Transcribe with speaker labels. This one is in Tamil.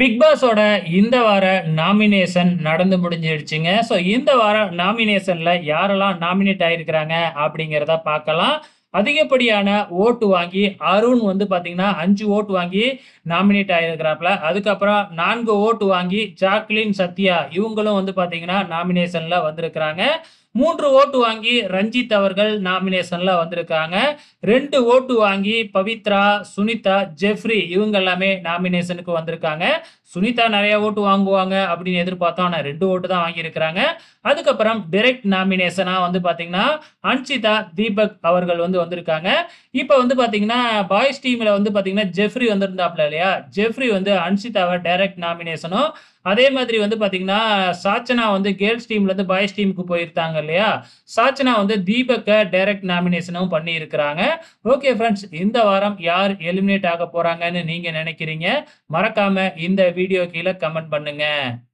Speaker 1: பிக் பாஸோட இந்த வார நாமினேஷன் நடந்து முடிஞ்சிடுச்சுங்க ஸோ இந்த வார நாமினேஷனில் யாரெல்லாம் நாமினேட் ஆகிருக்கிறாங்க அப்படிங்கிறத பார்க்கலாம் அதிகப்படியான ஓட்டு வாங்கி அருண் வந்து பார்த்தீங்கன்னா அஞ்சு ஓட்டு வாங்கி நாமினேட் ஆகிருக்கிறாப்புல அதுக்கப்புறம் நான்கு ஓட்டு வாங்கி ஜாக்லின் சத்யா இவங்களும் வந்து பார்த்தீங்கன்னா நாமினேஷனில் வந்திருக்கிறாங்க மூன்று ஓட்டு வாங்கி ரஞ்சித் அவர்கள் நாமினேஷன்ல வந்திருக்காங்க ரெண்டு ஓட்டு வாங்கி பவித்ரா சுனிதா ஜெஃப்ரி இவங்க எல்லாமே நாமினேஷனுக்கு வந்திருக்காங்க சுனிதா நிறைய ஓட்டு வாங்குவாங்க அப்படின்னு எதிர்பார்த்தோம் ஆனால் ரெண்டு ஓட்டு தான் வாங்கியிருக்கிறாங்க அதுக்கப்புறம் டிரெக்ட் நாமினேஷனாக வந்து பார்த்தீங்கன்னா அன்ஷிதா தீபக் அவர்கள் வந்து வந்திருக்காங்க இப்போ வந்து பார்த்தீங்கன்னா பாய்ஸ் டீமில் வந்து பார்த்தீங்கன்னா ஜெஃப்ரி வந்திருந்தாப்ல இல்லையா ஜெஃப்ரி வந்து அன்சிதாவை டைரக்ட் நாமினேஷனும் அதே மாதிரி வந்து பார்த்தீங்கன்னா சாச்சனா வந்து கேர்ள்ஸ் டீம்லேருந்து பாய்ஸ் டீமுக்கு போயிருந்தாங்க இல்லையா சாச்சனா வந்து தீபக்கை டைரக்ட் நாமினேஷனும் பண்ணியிருக்கிறாங்க ஓகே ஃப்ரெண்ட்ஸ் இந்த வாரம் யார் எலிமினேட் ஆக போகிறாங்கன்னு நீங்கள் நினைக்கிறீங்க மறக்காமல் இந்த வீடியோ கீழே கமெண்ட் பண்ணுங்கள்